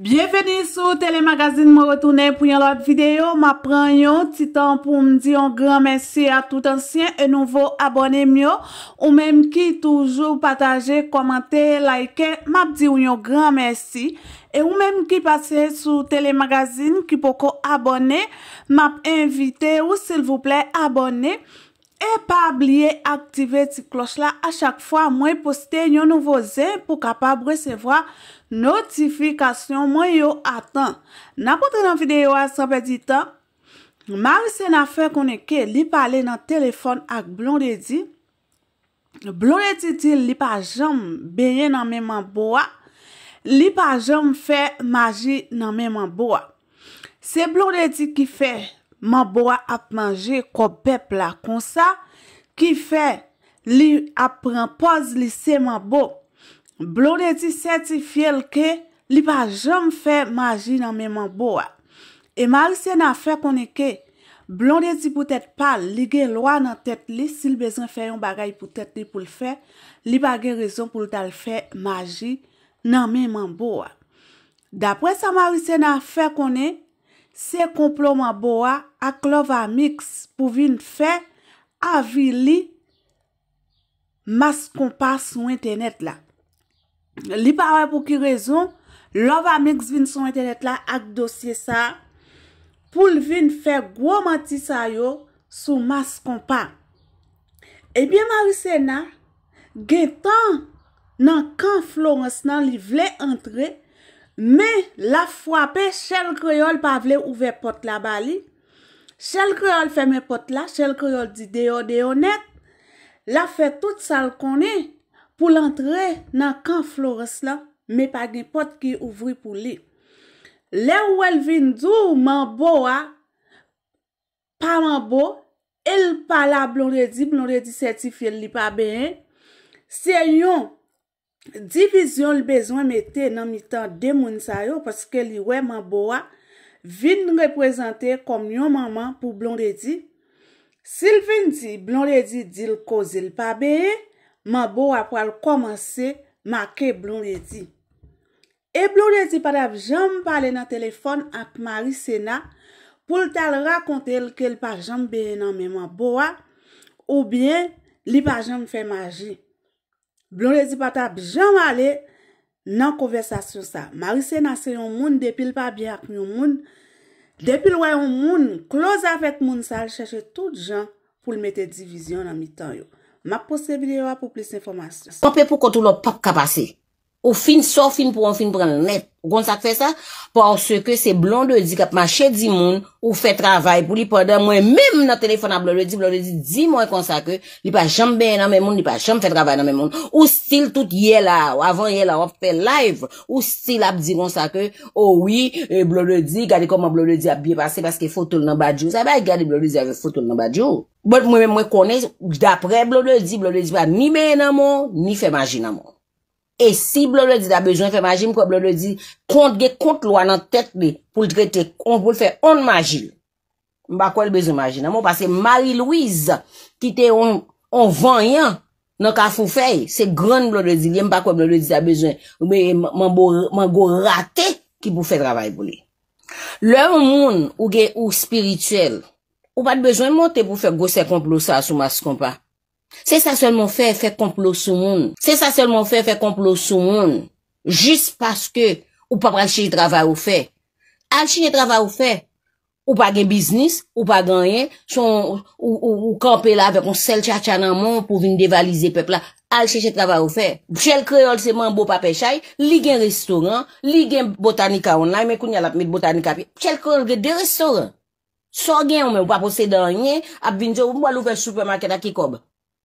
Bienveni sou telemagazine mwen retounen pou yon lot videyo. Ma pran yon titan pou mdi yon gran mersi a tout ansyen e nouvo abone myo. Ou menm ki toujou pataje, komante, laike, map di yon gran mersi. E ou menm ki pase sou telemagazine ki poko abone, map invite ou sel vouple abone. E pa ablie aktive ti kloch la a chak fwa mwen poste yon nouvo zen pou kapab resevoa notifikasyon mwen yo atan. Na pote nan fideyo asan pe di ta, maryse na fe koneke li pale nan telefon ak blon de di, blon de di di li pa jom beye nan men man boa, li pa jom fe maji nan men man boa. Se blon de di ki fe man boa ap manji ko pep la konsa, ki fe li ap prempoz li seman bok, Blon de di senti fiel ke li pa jom fe maji nan menman boa. E ma wise nan fe konen ke, blon de di pou tèt pal, li ge lwa nan tèt li, si li bezen fè yon bagay pou tèt li pou l fè, li pa ge rezon pou l dal fè maji nan menman boa. Dapwè sa ma wise nan fe konen, se komplo man boa, ak lo va miks pou vin fè avili mas kon pa sou internet la. Li pa wè pou ki rezon, lò vwa mèks vin son internet la ak dosye sa, pou l vin fè gwo mati sa yo sou mas kompa. Ebyen mwari sena, gen tan nan kan Florence nan li vle antre, mè la fwape chèl kreol pa vle ouve pot la bali, chèl kreol fè mè pot la, chèl kreol di deyo deyo net, la fè tout sal koni, pou lantre nan kan flores la, me pa ge pot ki ouvri pou li. Le ou el vin djou, man bo a, pa man bo, el pala blon redi, blon redi certifi el li pa beye. Se yon, divizyon li bezon mette nan mitan de moun sayo, paske li we man bo a, vin reprezenter kom yon maman pou blon redi. Silvin di, blon redi dil kozil pa beye, man bo a pou al komanse ma ke blon redi. E blon redi pata jom pale nan telefon ak Maricena pou l tal rakonte l ke l pa jom beye nan menman bo a ou bien li pa jom fe maji. Blon redi pata jom pale nan konversasyon sa. Maricena se yon moun depil pa bi ak nyon moun. Depil wè yon moun, close afek moun sa l chèche tout jan pou l mette divizyon nan mitan yo. Ma pose videwa pou plis informasyon. Ou fin so fin pou an fin pou an net. O kon sak fe sa? Porske se blon de di kap ma ched di moun ou fe travay pou li padan mwen menm nan telefon nan blon de di. Blon de di di moun kon sak ke li pa chanm ben nan men moun, li pa chanm fe travay nan men moun. Ou stil tout ye la ou avan ye la ou fe live. Ou stil ap di kon sak ke, owi, oh blon de di gade koman blon de di ap biye pase paske fotol nan badjou. Sabay gade blon de di ap fotol nan badjou. Bon mwen mwen konen dapre blon de di, blon de di pa ni men nan moun, ni fe maji nan moun. E si blode di da bejwen fè magi, mwen kwa blode di kont ge kont lwa nan tek li pou l tretè kon pou l fè on magi. Mwen pa kwa l bejwen magi nan mwen pa se Marie-Louise ki te on vanyan nan ka fou fèy. Se gran blode di, mwen pa kwa blode di da bejwen mwen go rate ki pou fè travay pou li. Le moun ou ge ou spirituel, ou pa d bejwen mwen te pou fè gose kon plousa sou mas kompa. Se sa selman fe, fe komplo sou moun. Se sa selman fe, fe komplo sou moun. Jist paske ou pa pa alcheye travay ou fe. Alcheye travay ou fe. Ou pa gen bisnis, ou pa gen yen, ou kampe la ve kon sel chachan nan moun pou vin devalize pepl la. Alcheye travay ou fe. Pchel kreol seman bo pa pechay, li gen restoran, li gen botanika onay, men koun yal ap mit botanika pi. Pchel kreol gen de restoran. So gen ou men, ou pa pose den yen, ap vin jo ou mou alou fe supermarket a ki kob.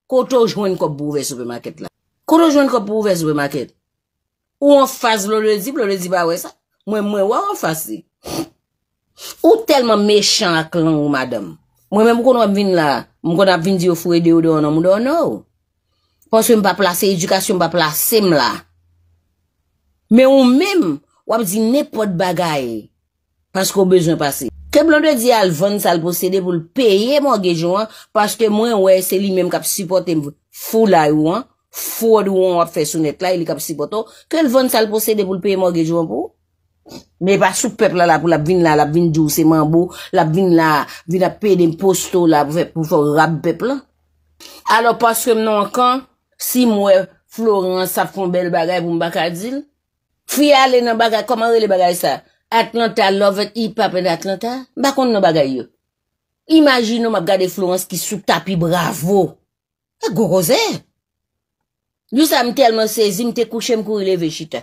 Koto jwen kou pou ve soupe maket la. Koto jwen kou pou ve soupe maket. Ou an faz lor lezi, lor lezi ba we sa. Mwen mwen waw an faz si. Ou telman mechan ak lan ou madam. Mwen mwen mwon kon wap vin la. Mwen mwen mwen mwen mwen mwen mwen mwen. Mwen mwen mwen mwen mwen mwen mwen. Ponsi ou mpa plase edukasyon mpa plase mla. Mwen mwen mwen mwen mwen mwen mwen. Wap zi nepo dbagay. Pansi ou bezon pase. Kèm londe di al von sal posede pou l'peye mwagejwa, pache ke mwen wè se li mèm kap sipote mwou. Fou la yon, fou di yon wap fè sunet la, ili kap sipoto, ke l'von sal posede pou l'peye mwagejwa pou. Mè pa sou pep la la pou la bin la, la bin djou seman bou, la bin la, bin la pey den posto la pou fè pou fò rap pep la. Alò pache mnen ankan, si mwen floren sa fon bel bagay pou mbakadil, fwi alè nan bagay, koman wè le bagay sa? Atlanta love it, hip-hop in Atlanta. Bakon nan bagay yo. Imagin nou mab gade Florence ki sou tapibravo. E goroze. Jous am telman se zim te kouche mkou releve chita.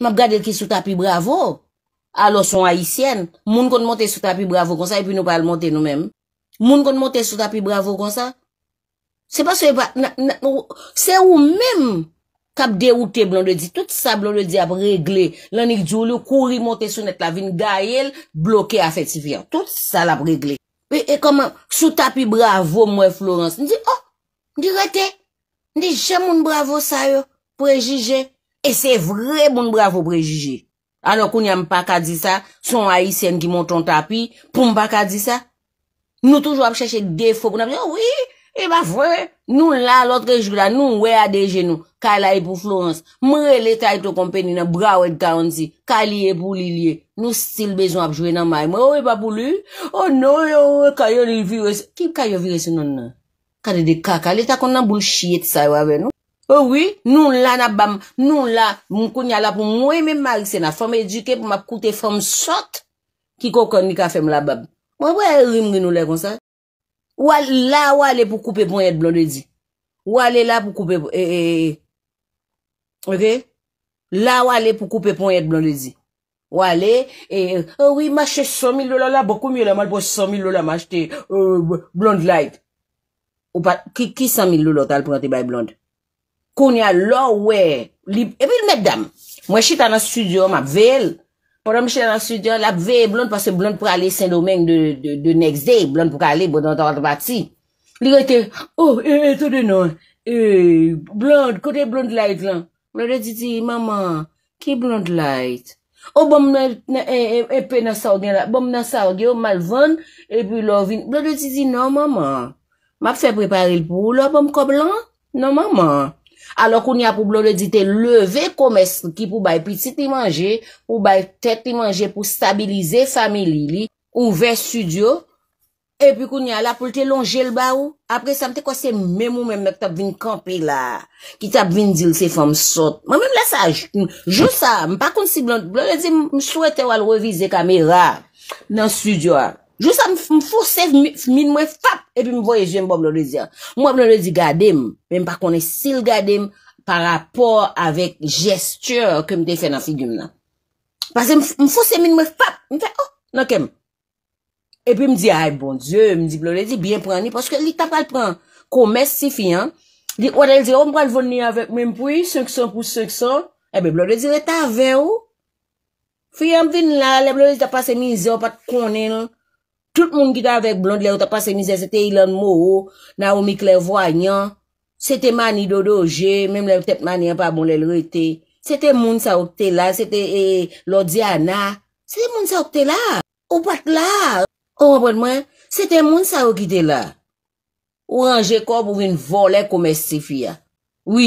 Mab gade ki sou tapibravo. A loson haisyen. Moun kon monte sou tapibravo konsa e pi nou pal monte nou menm. Moun kon monte sou tapibravo konsa. Se pa se ou menm. Kap deroute blonde di, tout sa blonde di ap regle. Lanik di ou li ou kouri monte sou net la vin gayel, bloke afetifiyan. Tout sa la ap regle. E koman, sou tapi bravo mwen Florence. Ndi, oh, ndi rete. Ndi, jè moun bravo sa yo, prejije. E se vre moun bravo prejije. Ano koun yam pa ka di sa, son ayisen ki monton tapi, poum pa ka di sa. Nou toujwa ap chèche defo, pou nan ap di, oh, wiii. E ba fwe, nou la lotre jula, nou we adeje nou, kaila e pou Florence. Mwen e leta eto kompeni nan Broward County, kaili e pou Lillie. Nou stil bezon apjwe nan may, mwen ou e ba pou li, ou oh nou e ou e kaya li vire se. Ki kaya vire se non nan? Kade de kaka, leta kon nan boul chiet sa yo ave nou. Oh Ouwi, nou la nan bam, nou la, mwen kounya la pou mwen me marise nan, fome edike pou map koute fome sot, ki kou kon ni ka fem la bab. Mwen wè rim genou le kon sa? Ou alè la pou koupe pou yèd blondezi. Ou alè la pou koupe... Ok? La ou alè pou koupe pou yèd blondezi. Ou alè... Ou yè mache 100.000 lola. La boku miye la mal pou 100.000 lola mache te blonde light. Ou pa... Ki 100.000 lola tal pou yèd blonde? Kounè la ouè. Epe yè mèdame. Mwen chit anan studio mè vel. Podan mi chè nan soudyan, la pve blon pwase blon pou alè Saint-Domingue de Next Day. Blon pou kalè, bodan ta wad bat si. Ligo oh, etè, eh, ou, e, eh, e, e, tout de non. E, eh, blon, kote blon l'ayt lan. Blon lè titi, maman, ki blon l'ayt? Ou oh, bom nan sa ou gen la, bom nan sa ou gen la, malvan, epi lò vin. Blon lè titi, nan maman, map fè prepare l'pou, lò bom kò blan? Nan maman. alo koun ya pou blon lodi te leve komes ki pou bay piti te manje, pou bay te te manje pou stabilize family li, ouve studio, epi koun ya la pou te longe lba ou, apre sa mte kwa se memou men mek tap vin kampe la, ki tap vin dil se fom sot. Mwen mwen la sa, jou sa, mwen pa koun si blon lodi, mwen souwete wale revize kamera nan studio a, jou sa mwen fousev min mwen fap, epi mwen voyeje mwen blon lodi a, mwen blon lodi gade mwen, men pa konè sil gade m par rapport avèk gestur ke m te fè nan figy m nan. Pase m fòse min m fap, m fè, oh, nan kem. E pi m di, ay, bon Diyo, m di, blonè di, bien prani, pòske li tapal pran koumès si fiyan, li oh, wadèl eh di, ou m pral vouni avèk men pouy, 500 pou 500, e be blonè di, le ta avè ou? Fiyan vin la, le blonè di tapasè mizè ou pat konè nan. Tout moun ki ta avèk blonè, le ou tapasè mizè, se te ilan mou ou, nan ou mi klevwa nyan. Sete mani dodo oje, mem le vtep mani yon pa bon le lwete. Sete moun sa wote la, sete lodi ana. Sete moun sa wote la, ou pat la. Ou anwen mwen, sete moun sa wote la. Ou anje kor pou vin volen koumestifi ya. Ou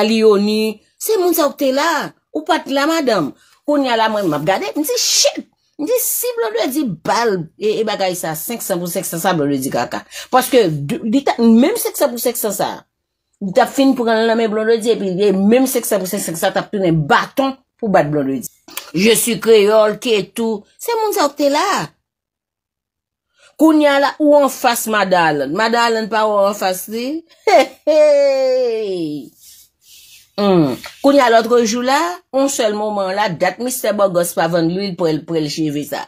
aliyoni. Sete moun sa wote la, ou pat la madame. Koun yala mwen map gade, mwen se shet. Mwen se si blon dwe di bal, e bagay sa, seksan pou seksan sa, blon dwe di kaka. Paske, mwen seksan pou seksan sa, tap fin pou gane la men blon do di, epi, mèm seke sa, seke sa tap tounen baton, pou bat blon do di. Je su kreol, ke tou, se moun sa opte la. Koun ya la, ou an fase madal, madal an pa ou an fase li, he he, koun hmm. ya lot rejou la, on sel mouman la, dat mi sebo gos pa ven l'il, pou el chevi sa.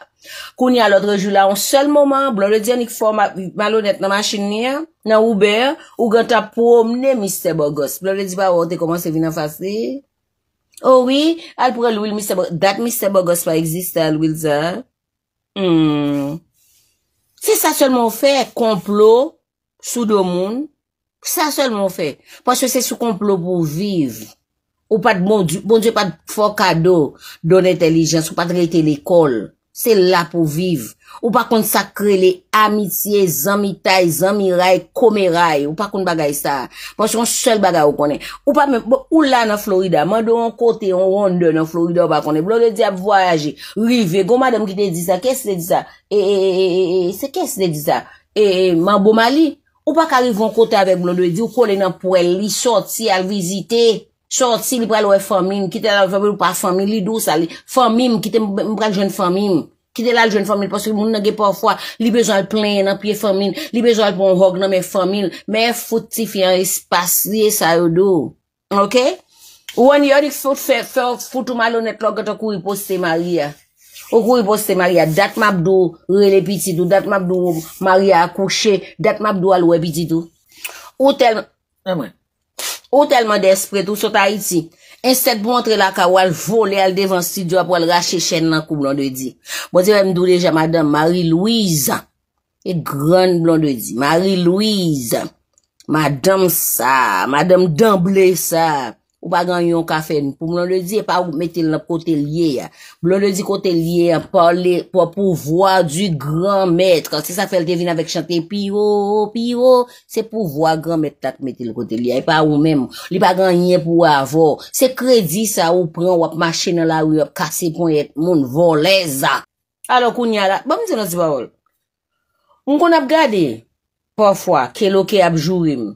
Kouni alot rejou la an sel moman, blon rejou ni kifon malonet nan machin niya, nan ouber, ou ganta pou omne mister bogos. Blon rejou di pa wote oh, koman se vina fasi? Oh Ouwi, alpoure louil mister bogos, dat mister bogos pa eksiste alwil zan? Hmm. Se sa selman fe, komplo, sou do moun, sa selman fe. Pas yo se sou komplo pou viv, ou pat moun djou, moun djou pat fokado, don entelijans, ou pat rejou telekol. Se la pou viv. Ou pa kon sakre le amitye, zanmi tay, zanmi ray, kome ray. Ou pa kon bagay sa. Pon se kon sel bagay ou konen. Ou pa men, ou la nan Florida. Man do yon kote, yon ronde nan Florida ou pa konen. Blo de di ap voyaje, rive, goma dem ki te di sa. Kese te di sa? E, e, e, e, e, se kese te di sa? E, e, e, e, man bomali? Ou pa ka rive yon kote avek, blo de di, ou kole nan pou el li shot si al vizite. So, si li pre louè fòmine, kite la lò fòmine, lò pa fòmine, li dò sali, fòmime, kite mpre lò jwenn fòmime. Kite la lò jwenn fòmime, pwos pi moun nage pò fwa, li bezal plen ap ye fòmine, li bezal pon hog nan mè fòmine, mè fòt ti fè yon espasyè e sa yon dò. Ok? Ou an yon yon fòt fè fòt fòtou malo net log gato kou riposte Maria. Ou kou riposte Maria, dat mabdou rele piti dò, dat mabdou Maria akouche, dat mabdou alò e piti dò. Ou tel mwen. Ou telman despret ou sot a iti. En set pou montre la kawal vole al devansi diwa pou al rache chen nan kou blon de di. Bo ti wè mdou deja madame Marie Louise. E gran blon de di. Marie Louise. Madame sa. Madame d'emble sa. Ou pa gan yon kafen pou mlon le di e pa ou metil lop kote liye ya. Mlon le di kote liye ya, pou voa du gran metre. Se sa fel devine avek chante, piyo, piyo, se pou voa gran metre tat metil kote liye. E pa ou menm, li pa gan yon pou avon. Se kredi sa ou pran wap machine la ou wap kase kon yet moun, vo le za. Alo koun ya la, bambi bon, zeno zi barol. Un kon ap gade, pafwa, ke lo ke ap juri moun.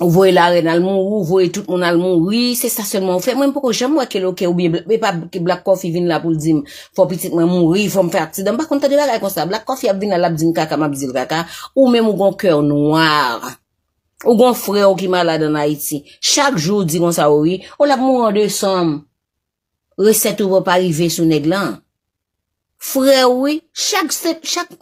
Ou vwe lare nan moun rou, vwe tout moun nan moun rou, se stasyon moun fwe. Mwen mpoko jam wak e louke ou biye, mwen pa ki Black Coffee vin la pou l'dim, fwa piti mwen moun rou, fwa mfak ti. Dan bakon ta di la rey konsa, Black Coffee ap vin la labdinka ka mabdinka ka, ou mwen moun goun kèr nouar, ou goun fre ou ki malade nan Haiti. Chak joudi goun sa ou, ou lak moun rande som, reset ou wop arive sou neg lan. Fre ou, chak set, chak...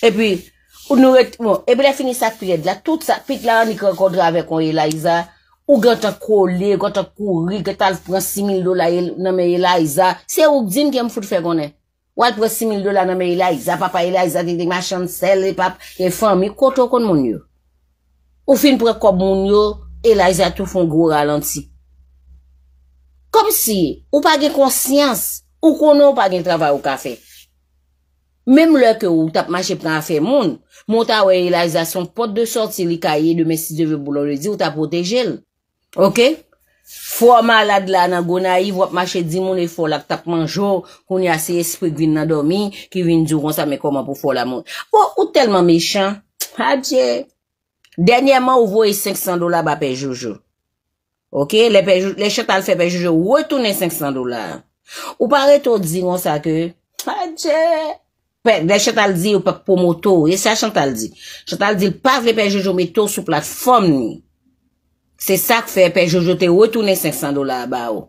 E pwi... Ou nou ret, moun, ebele finisak pried la, tout sa, pik la anik rekodrave kon Elaiza, ou gata kole, gata kouri, gata alpren 6.000 dola nanme Elaiza, se ou gzin ki mfout fe konen, wak pre 6.000 dola nanme Elaiza, papa Elaiza di di machan sel, e pap, e fami, koto kon moun yo. Ou fin prekob moun yo, Elaiza tou fon gro ralansi. Kom si, ou page konsyans, ou konon page travay ou kafe, Mèm lè ke ou tap ma chèp tan a fè moun, moun ta wè yè e la zason pot de sorti li kaye de mè si devè boulon lè di ou ta potejèl. Ok? Fò malad la nan gounay, wè ap ma chèp di moun e fò lak tap manjò, koun yase espri gvin nan domi, ki vin djoukonsa mè koman pou fò la moun. Ou, ou telman mechèn? Ha djè! Dènyèman ou vò yè 500 dola ba pejoujò. Ok? Le chèp tan fè pejoujò, wè toune 500 dola. Ou pare to di yon sa ke, ha djè! De chantal di ou pak pomoto, e sa chantal di. Chantal di, l pav le penjoujou meto sou platform ni. Se sa k fe penjoujou te wotounen 500 dolar ba ou.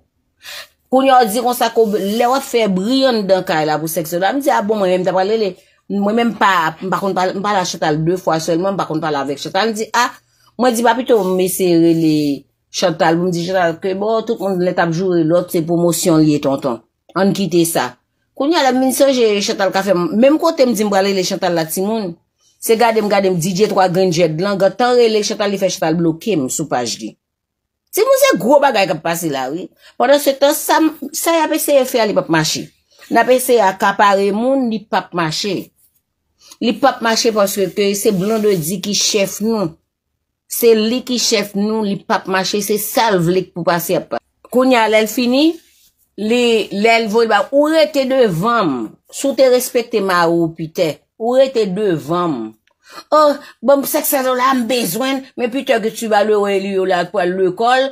Koun yo di kon sa koube, le wap fe briyon dan kare la pou seksyon. A mi di, a ah bon, mwen mwen mta prale le. Mwen mwen mpa, mwen mpa la chantal 2 fwa selman, mwen mpa kon mpa la vek chantal. A mi di, a, ah, mwen di, ba pito mme sere le chantal. Mwen mdi chantal, ke bo, tout mwen let apjoure l ot, se pomotion li eton ton. An kite sa. Kouni alè, min sanjè chantal ka fèm. Mèm kote m di m bralè lè chantal la ti moun, se gade m gade m di djet wak gen djet blan, gata rè lè chantal li fè chantal blokè m sou pa jdi. Se moun se gro bagay kap pasi la, wè. Pendan se tan, sa y apè se e fè a li pap mache. Napè se akapare moun li pap mache. Li pap mache porske te, se blan de di ki chef nou. Se li ki chef nou, li pap mache, se sal vlik pou pasi a pa. Kouni alè lè fini? Li lèl vòl bòl, ou re te devanm, sou te respekte ma ou pite, ou re te devanm. Or, bom seksèlòl am bezwen, men pite wè ki tu balo wè li yo lakpòl lòkol,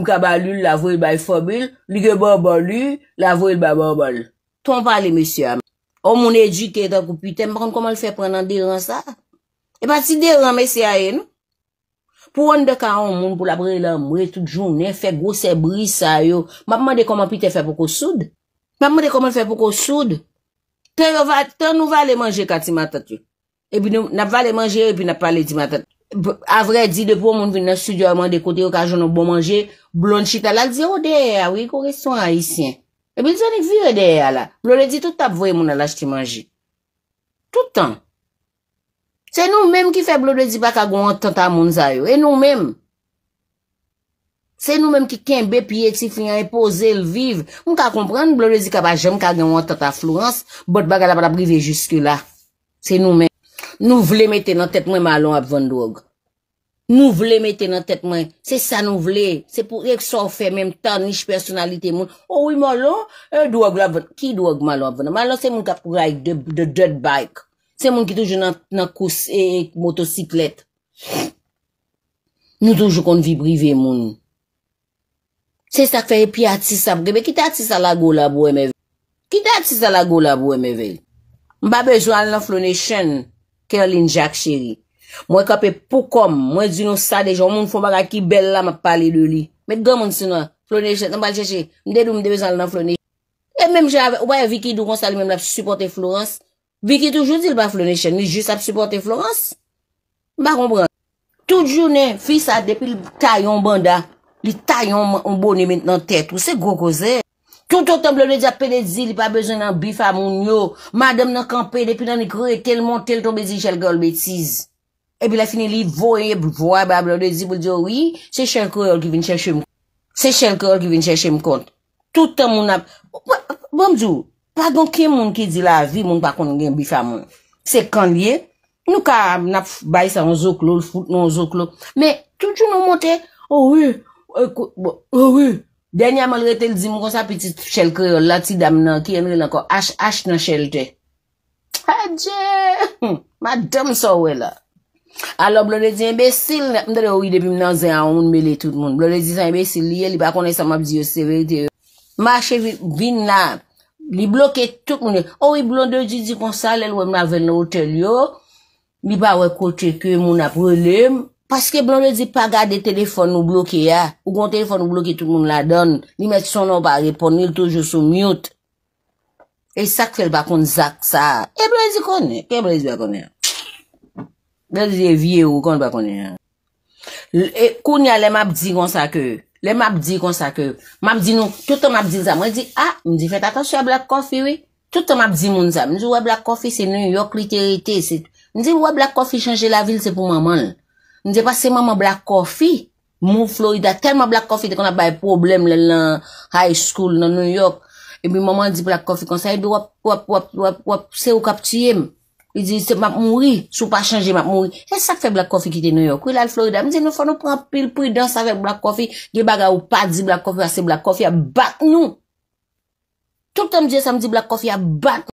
mkabalil la vòl bòl fòbil, li ge bòl bòl li, la vòl bòl bòl. Ton pali mesye am. Om moun edji ke etan kou pite, mkoman koman l fè prenan diran sa? Eman si diran mesye ayen nou? pou an de ka an moun pou labre la mwe tout jounen, fe gose brisa yo, map mwande koman pi te fe poko soud? Map mwande koman fe poko soud? Te nou va ale manje katimata tu. Ebi nou, nap va ale manje ebi nap pale timata tu. A vre di depo moun vina soud yo a mwande kote yo ka joun nou bon manje, blon chita la, di yo oh, deye ya, ah, wik ou reswa a isyen. Ebi nou zanik vi yo deye ya la. Lole di ah, tout ap vwe moun ala chiti manje. Tout an. Se nou menm ki fe blodezi pa ka goun an tenta moun zayou. E nou menm. Se nou menm ki ken be piye ki si fin an repose l viv. Moun ka komprende, blodezi ka pa jem ka goun an tenta flouans, bot baga la pa la prive jiske la. Se nou menm. Nou vle mette nan tet mwen malon ap vende ou. Nou vle mette nan tet mwen. Se sa nou vle. Se pou ek so fe menm tan nish personalite moun. Oh ou yi malon, e, ki dou ag malon ap vende. Malon se moun kap kou ray de dred bayk. Se moun ki toujou nan kous e motosiklet. Nou toujou kon vi brive moun. Se sa kfe epi atis sa brebe. Ki ta atis sa la go la bou e mevel. Ki ta atis sa la go la bou e mevel. Mba bezou al nan flone chen. Ker lin jak cheri. Mwen kap e pou kom. Mwen zinou sa dejon. Moun fwa baga ki bel la ma pali de li. Met gaman sinwa. Flone chen. Mba chen chen. Mde dou mde bezou al nan flone chen. E mwen jave. Ou baye viki dou konsa li mwen la. Psi supporte Florence. Vi ki toujouzi li ba flone chen, li jist ap subote Florence. Ba kompran. Tout jounen, fi sa depi l'ta yon banda. Li ta yon boni men nan tet. Ou se go koze. Tout otan blode di apene zi, li pa bezon nan bifa moun yo. Madame nan kampe depi nan ni kreye tel montel ton bezi chal geol betiz. Ebi la fini li voye, boye ba blode zi, bole di yo, Oui, se chal geol ki vin chal chen mkont. Se chal geol ki vin chal chen mkont. Tout an moun ap... Bon mzou? Pa gon ke moun ki di la vi moun pa kon gen bifa moun. Se kan liye, nou ka nap bay sa yon zok lò, l fout nou yon zok lò. Me, oh tout yon nou monte, o wè, o wè, denya mal re tel di moun kon sa piti chel kre yon lati dam nan, ki yon mè nan kon ash, ash nan chel te. Ha dje, ma dèm oh, so wè la. Alo, blonè di yon besil, mdè de wè yon depi mnan zè yon moun mele tout moun. Blonè di yon besil liye, li pa konen sa mabdi yo se veyte. Ma che vin nan. Li bloke tout moun. E. Ou oh, yi blonde di di konsa lèl wè mna ven nou tel yo. Li ba wè kote kè moun ap relem. Paske blonde di pa gade telefon nou bloke ya. Ou kon telefon nou bloke tout moun la don. Li met son nou ba reponil toujou sou miout. E sak fèl bakoun zak sa. E blonde di konè. E. e blonde di bakounè. E. Blonde di vye ou kon bakounè. Koun yalè map di konsa kè. Le map di konsa ke, map di nou, touton map di zan, mwen di, a, ah, mwen di, fèt atansyo a Black Coffee we, touton map di moun zan, mwen di, wè Black Coffee se New York, l'iterite, mwen di, wè Black Coffee chanje la vil se pou maman, mwen di, pas se maman Black Coffee, moun Florida, telman Black Coffee de kon ap bay problem lè lè high school nan New York, e bi maman di Black Coffee konsa, e bi wè, wè, wè, wè, wè, se wè kaptye mwen. I di, se map mouri, sou pa chanje map mouri. E sa k fe Black Coffee ki te New York? Ou la Florida? I di, nou fò nou pran pil-pil dans avè Black Coffee. Ge baga ou pa di Black Coffee, ase Black Coffee a bat nou. Tout an diye, sa m di Black Coffee a bat nou.